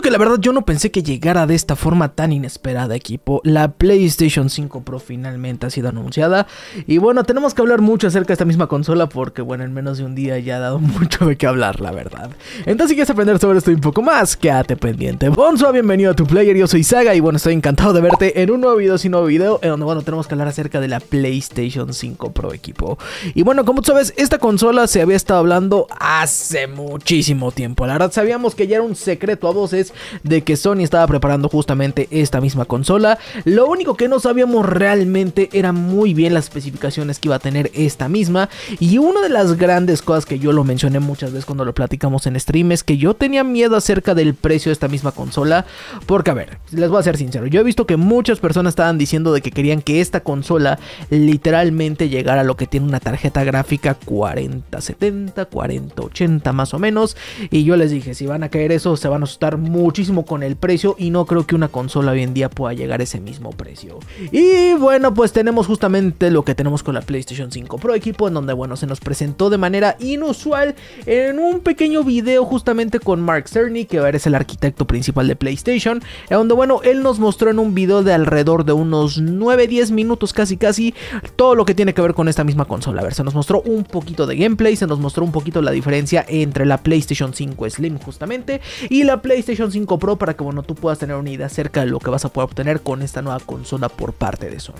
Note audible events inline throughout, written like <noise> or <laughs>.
que la verdad yo no pensé que llegara de esta forma tan inesperada, equipo. La PlayStation 5 Pro finalmente ha sido anunciada. Y bueno, tenemos que hablar mucho acerca de esta misma consola porque, bueno, en menos de un día ya ha dado <laughs> mucho de qué hablar, la verdad. Entonces, si quieres aprender sobre esto un poco más, quédate pendiente. Bonzo, bienvenido a tu player. Yo soy Saga y, bueno, estoy encantado de verte en un nuevo video, sin nuevo video, en donde, bueno, tenemos que hablar acerca de la PlayStation 5 Pro, equipo. Y bueno, como tú sabes, esta consola se había estado hablando hace muchísimo tiempo. La verdad, sabíamos que ya era un secreto a voces de que Sony estaba preparando justamente esta misma consola. Lo único que no sabíamos realmente era muy bien las especificaciones que iba a tener esta misma. Y una de las grandes cosas que yo lo mencioné muchas veces cuando lo platicamos en stream es que yo tenía miedo acerca del precio de esta misma consola. Porque, a ver, les voy a ser sincero, yo he visto que muchas personas estaban diciendo de que querían que esta consola literalmente llegara a lo que tiene una tarjeta gráfica 4070, 4080 más o menos. Y yo les dije, si van a caer eso, se van a asustar muchísimo con el precio y no creo que una consola hoy en día pueda llegar a ese mismo precio. Y bueno, pues tenemos justamente lo que tenemos con la PlayStation 5 Pro equipo, en donde bueno, se nos presentó de manera inusual en un pequeño video justamente con Mark Cerny, que es el arquitecto principal de PlayStation, en donde bueno, él nos mostró en un video de alrededor de unos 9-10 minutos casi casi todo lo que tiene que ver con esta misma consola. A ver, se nos mostró un poquito de gameplay, se nos mostró un poquito la diferencia entre la PlayStation 5 Slim justamente y la PlayStation 5 Pro para que bueno, tú puedas tener una idea acerca de lo que vas a poder obtener con esta nueva consola por parte de Sony.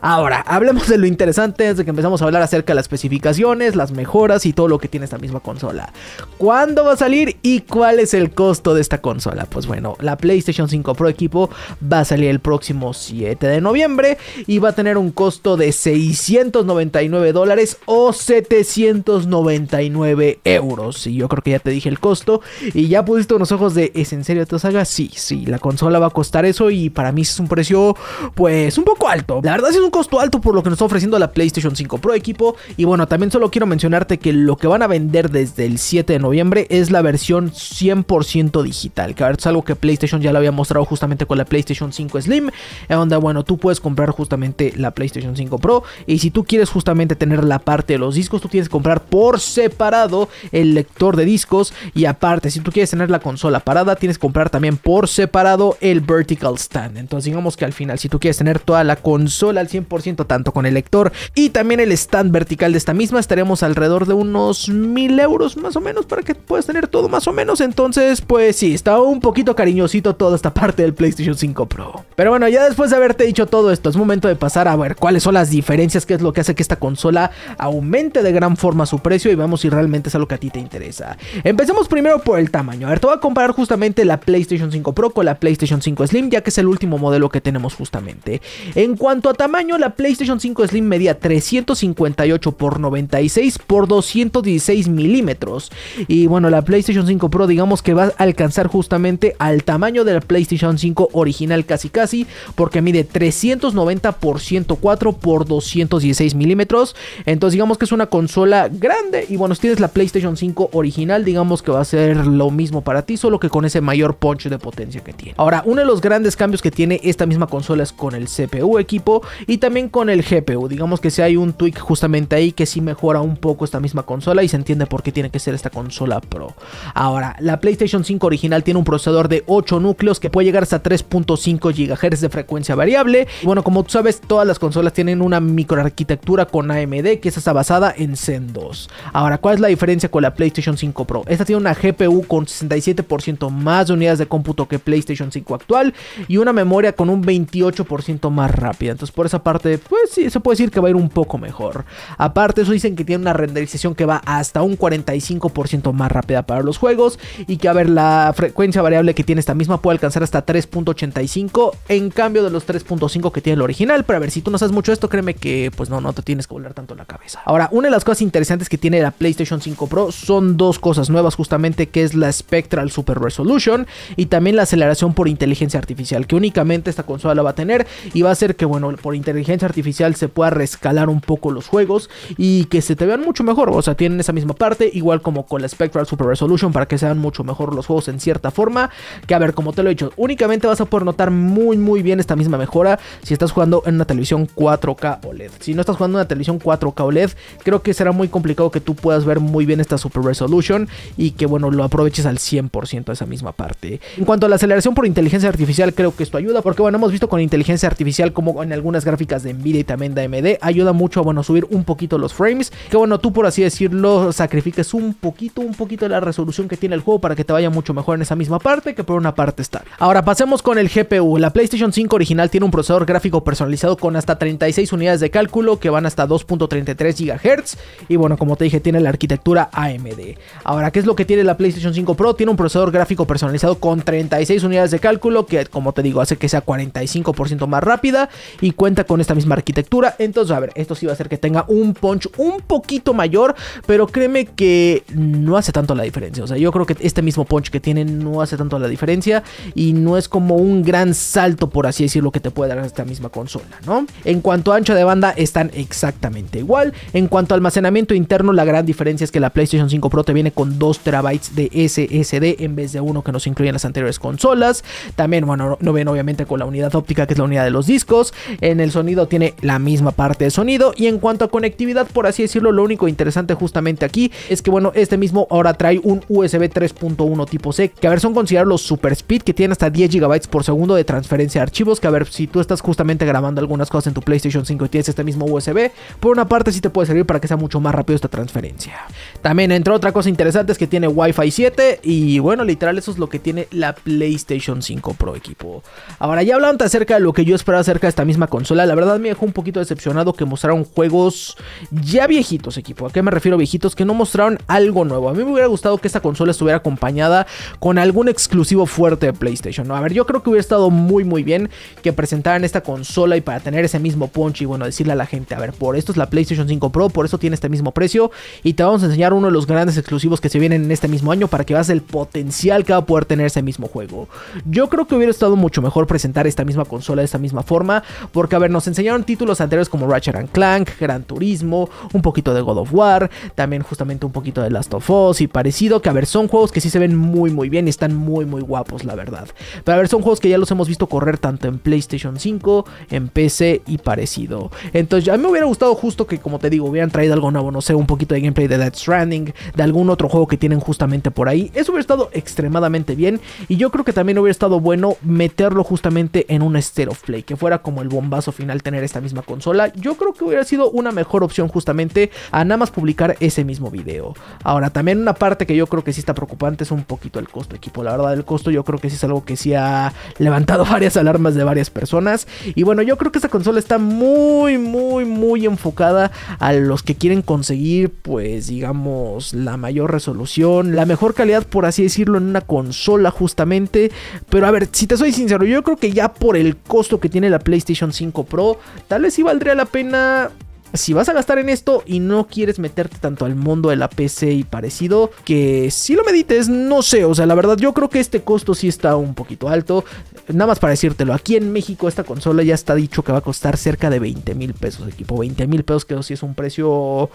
Ahora, hablemos de lo interesante desde que empezamos a hablar acerca de las especificaciones, las mejoras y todo lo que tiene esta misma consola. ¿Cuándo va a salir y cuál es el costo de esta consola? Pues bueno, la PlayStation 5 Pro equipo va a salir el próximo 7 de noviembre y va a tener un costo de 699 dólares o 799 euros. Y yo creo que ya te dije el costo y ya pusiste unos ojos de ¿en serio te salga? Sí, sí, la consola va a costar eso y para mí es un precio pues un poco alto. La verdad es un costo alto por lo que nos está ofreciendo la PlayStation 5 Pro equipo y bueno, también solo quiero mencionarte que lo que van a vender desde el 7 de noviembre es la versión 100% digital, que a ver es algo que PlayStation ya lo había mostrado justamente con la PlayStation 5 Slim, en donde bueno, tú puedes comprar justamente la PlayStation 5 Pro y si tú quieres justamente tener la parte de los discos, tú tienes que comprar por separado el lector de discos y aparte, si tú quieres tener la consola parada, tienes que comprar también por separado el vertical stand. Entonces digamos que al final si tú quieres tener toda la consola al 100% tanto con el lector y también el stand vertical de esta misma estaremos alrededor de unos 1000 euros más o menos para que puedas tener todo más o menos. Entonces pues sí, está un poquito cariñosito toda esta parte del PlayStation 5 Pro. Pero bueno, ya después de haberte dicho todo esto es momento de pasar a ver cuáles son las diferencias, qué es lo que hace que esta consola aumente de gran forma su precio y vamos si realmente es algo que a ti te interesa. Empecemos primero por el tamaño. A ver, te voy a comparar justamente la PlayStation 5 Pro con la PlayStation 5 Slim, ya que es el último modelo que tenemos justamente. En cuanto a tamaño, la PlayStation 5 Slim medía 358 x 96 x 216 milímetros. Y bueno, la PlayStation 5 Pro digamos que va a alcanzar justamente al tamaño de la PlayStation 5 original casi casi, porque mide 390 x 104 x 216 milímetros. Entonces digamos que es una consola grande. Y bueno, si tienes la PlayStation 5 original, digamos que va a ser lo mismo para ti, solo que con ese mayor punch de potencia que tiene. Ahora, uno de los grandes cambios que tiene esta misma consola es con el CPU equipo y también con el GPU. Digamos que si hay un tweak justamente ahí que sí mejora un poco esta misma consola y se entiende por qué tiene que ser esta consola Pro. Ahora, la PlayStation 5 original tiene un procesador de 8 núcleos que puede llegar hasta 3.5 GHz de frecuencia variable. Y bueno, como tú sabes, todas las consolas tienen una microarquitectura con AMD que es está basada en Zen 2. Ahora, ¿cuál es la diferencia con la PlayStation 5 Pro? Esta tiene una GPU con 67% más más unidades de cómputo que PlayStation 5 actual y una memoria con un 28% más rápida. Entonces por esa parte, pues sí, se puede decir que va a ir un poco mejor. Aparte, eso dicen que tiene una renderización que va hasta un 45% más rápida para los juegos y que a ver la frecuencia variable que tiene esta misma puede alcanzar hasta 3.85 en cambio de los 3.5 que tiene el original. Pero a ver, si tú no sabes mucho esto, créeme que pues no, no te tienes que volar tanto la cabeza. Ahora, una de las cosas interesantes que tiene la PlayStation 5 Pro son dos cosas nuevas justamente que es la Spectral Super Resolution y también la aceleración por inteligencia artificial que únicamente esta consola va a tener y va a hacer que bueno por inteligencia artificial se pueda rescalar un poco los juegos y que se te vean mucho mejor o sea tienen esa misma parte igual como con la Spectral Super Resolution para que sean mucho mejor los juegos en cierta forma que a ver como te lo he dicho únicamente vas a poder notar muy muy bien esta misma mejora si estás jugando en una televisión 4K OLED si no estás jugando en una televisión 4K OLED creo que será muy complicado que tú puedas ver muy bien esta Super Resolution y que bueno lo aproveches al 100% esa misma parte. En cuanto a la aceleración por inteligencia artificial, creo que esto ayuda, porque bueno, hemos visto con inteligencia artificial como en algunas gráficas de Nvidia y también de AMD, ayuda mucho a, bueno, subir un poquito los frames, que bueno, tú por así decirlo, sacrifiques un poquito, un poquito la resolución que tiene el juego para que te vaya mucho mejor en esa misma parte que por una parte está. Ahora pasemos con el GPU. La PlayStation 5 original tiene un procesador gráfico personalizado con hasta 36 unidades de cálculo que van hasta 2.33 GHz y bueno, como te dije, tiene la arquitectura AMD. Ahora, ¿qué es lo que tiene la PlayStation 5 Pro? Tiene un procesador gráfico personalizado con 36 unidades de cálculo, que como te digo, hace que sea 45% más rápida y cuenta con esta misma arquitectura. Entonces, a ver, esto sí va a hacer que tenga un punch un poquito mayor, pero créeme que no hace tanto la diferencia. O sea, yo creo que este mismo punch que tiene no hace tanto la diferencia y no es como un gran salto, por así decirlo, que te puede dar esta misma consola, ¿no? En cuanto a ancho de banda, están exactamente igual. En cuanto a almacenamiento interno, la gran diferencia es que la PlayStation 5 Pro te viene con 2 terabytes de SSD en vez de 1 que nos incluyen las anteriores consolas. También, bueno, no ven obviamente con la unidad óptica, que es la unidad de los discos. En el sonido tiene la misma parte de sonido. Y en cuanto a conectividad, por así decirlo, lo único interesante justamente aquí es que, bueno, este mismo ahora trae un USB 3.1 tipo C, que a ver, son considerados los super speed, que tiene hasta 10 GB por segundo de transferencia de archivos, que a ver, si tú estás justamente grabando algunas cosas en tu PlayStation 5 y tienes este mismo USB, por una parte sí te puede servir para que sea mucho más rápido esta transferencia. También, entre otra cosa interesante, es que tiene Wi-Fi 7 y, bueno, literal, eso lo que tiene la PlayStation 5 Pro equipo. Ahora, ya hablando acerca de lo que yo esperaba acerca de esta misma consola, la verdad me dejó un poquito decepcionado que mostraron juegos ya viejitos equipo. ¿A qué me refiero viejitos? Que no mostraron algo nuevo. A mí me hubiera gustado que esta consola estuviera acompañada con algún exclusivo fuerte de PlayStation. A ver, yo creo que hubiera estado muy muy bien que presentaran esta consola y para tener ese mismo punch y bueno, decirle a la gente, a ver, por esto es la PlayStation 5 Pro, por eso tiene este mismo precio y te vamos a enseñar uno de los grandes exclusivos que se vienen en este mismo año para que veas el potencial que va poder tener ese mismo juego. Yo creo que hubiera estado mucho mejor presentar esta misma consola de esta misma forma, porque a ver, nos enseñaron títulos anteriores como Ratchet and Clank, Gran Turismo, un poquito de God of War, también justamente un poquito de Last of Us y parecido, que a ver, son juegos que sí se ven muy muy bien y están muy muy guapos, la verdad. Pero a ver, son juegos que ya los hemos visto correr tanto en PlayStation 5, en PC y parecido. Entonces, a mí me hubiera gustado justo que, como te digo, hubieran traído algo nuevo, no sé, un poquito de gameplay de Dead Stranding, de algún otro juego que tienen justamente por ahí. Eso hubiera estado extremadamente bien. Y yo creo que también hubiera estado bueno meterlo justamente en un State of Play, que fuera como el bombazo final tener esta misma consola. Yo creo que hubiera sido una mejor opción justamente a nada más publicar ese mismo video. Ahora, también una parte que yo creo que sí está preocupante es un poquito el costo, equipo. La verdad, el costo yo creo que sí es algo que sí ha levantado <laughs> varias alarmas de varias personas. Y bueno, yo creo que esta consola está muy, muy, muy enfocada a los que quieren conseguir, pues digamos, la mayor resolución, la mejor calidad, por así decirlo, en una consola sola justamente. Pero a ver, si te soy sincero, yo creo que ya por el costo que tiene la PlayStation 5 Pro, tal vez sí valdría la pena si vas a gastar en esto y no quieres meterte tanto al mundo de la PC y parecido, que si lo medites, no sé, o sea, la verdad yo creo que este costo sí está un poquito alto. Nada más para decírtelo, aquí en México esta consola ya está dicho que va a costar cerca de 20 mil pesos, equipo. 20 mil pesos que sí es un precio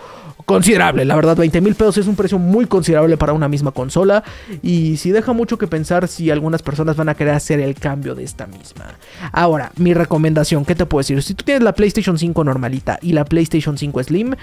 considerable, la verdad, 20 mil pesos es un precio muy considerable para una misma consola y sí deja mucho que pensar si algunas personas van a querer hacer el cambio de esta misma. Ahora, mi recomendación, ¿qué te puedo decir? Si tú tienes la PlayStation 5 normalita y la PlayStation 5 Slim,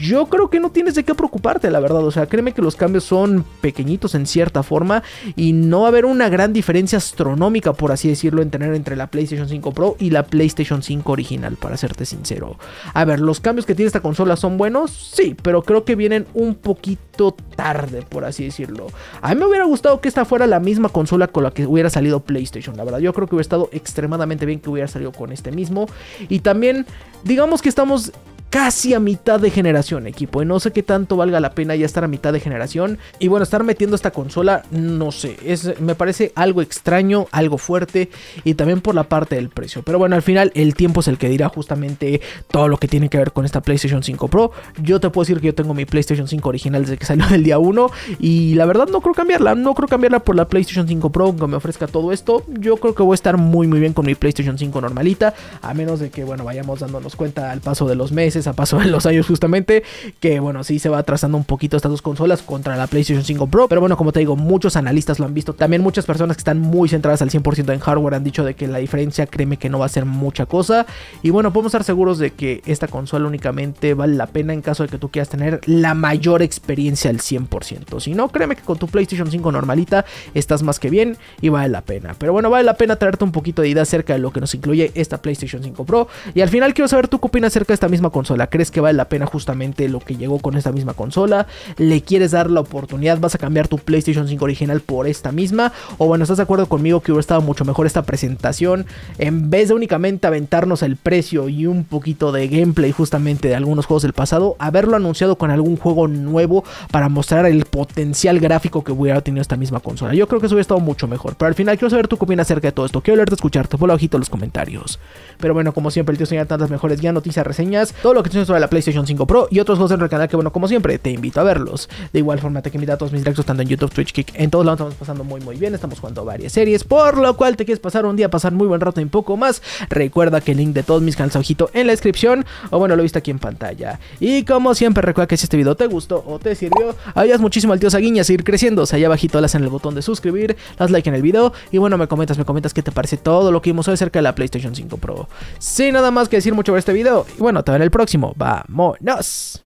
yo creo que no tienes de qué preocuparte, la verdad. O sea, créeme que los cambios son pequeñitos en cierta forma y no va a haber una gran diferencia astronómica, por así decirlo, en tener entre la PlayStation 5 Pro y la PlayStation 5 original, para serte sincero. A ver, ¿los cambios que tiene esta consola son buenos? Sí, pero creo que vienen un poquito tarde, por así decirlo. A mí me hubiera gustado que esta fuera la misma consola con la que hubiera salido PlayStation, la verdad. Yo creo que hubiera estado extremadamente bien que hubiera salido con este mismo. Y también, digamos que estamos casi a mitad de generación, equipo. Y ¿eh? no sé qué tanto valga la pena ya estar a mitad de generación. Y bueno, estar metiendo esta consola, no sé. Es, me parece algo extraño, algo fuerte. Y también por la parte del precio. Pero bueno, al final el tiempo es el que dirá justamente todo lo que tiene que ver con esta PlayStation 5 Pro. Yo te puedo decir que yo tengo mi PlayStation 5 original desde que salió el día 1. Y la verdad no creo cambiarla. No creo cambiarla por la PlayStation 5 Pro, aunque me ofrezca todo esto. Yo creo que voy a estar muy muy bien con mi PlayStation 5 normalita. A menos de que, bueno, vayamos dándonos cuenta al paso de los meses se ha en los años justamente, que bueno, si se va atrasando un poquito estas dos consolas contra la PlayStation 5 Pro, pero bueno, como te digo, muchos analistas lo han visto, también muchas personas que están muy centradas al 100% en hardware han dicho de que la diferencia, créeme que no va a ser mucha cosa, y bueno, podemos estar seguros de que esta consola únicamente vale la pena en caso de que tú quieras tener la mayor experiencia al 100%, si no, créeme que con tu PlayStation 5 normalita estás más que bien y vale la pena, pero bueno, vale la pena traerte un poquito de idea acerca de lo que nos incluye esta PlayStation 5 Pro, y al final quiero saber tu opinión acerca de esta misma consola, ¿Crees que vale la pena justamente lo que llegó con esta misma consola? ¿Le quieres dar la oportunidad? ¿Vas a cambiar tu PlayStation 5 original por esta misma? O bueno, ¿estás de acuerdo conmigo que hubiera estado mucho mejor esta presentación? En vez de únicamente aventarnos el precio y un poquito de gameplay justamente de algunos juegos del pasado, haberlo anunciado con algún juego nuevo para mostrar el potencial gráfico que hubiera tenido esta misma consola. Yo creo que eso hubiera estado mucho mejor. Pero al final quiero saber tu opinión acerca de todo esto. Quiero leerte, escucharte por abajito en los comentarios. Pero bueno, como siempre, el tío señala tantas mejores ya noticias, reseñas, que tienes sobre la PlayStation 5 Pro y otros juegos en el canal que, bueno, como siempre, te invito a verlos. De igual forma, te invito a todos mis directos, tanto en YouTube, Twitch, Kick, en todos lados estamos pasando muy, muy bien. Estamos jugando varias series, por lo cual te quieres pasar un día, pasar muy buen rato y un poco más. Recuerda que el link de todos mis canales ojito en la descripción, o bueno, lo viste aquí en pantalla. Y como siempre, recuerda que si este video te gustó o te sirvió, ayudas muchísimo al tío Saguiña a seguir creciendo. O sea, allá abajito, las en el botón de suscribir, las like en el video y bueno, me comentas, me comentas que te parece todo lo que vimos hoy acerca de la PlayStation 5 Pro. Sin nada más que decir mucho sobre este video, y bueno, te veo en el próximo próximo. ¡Vámonos!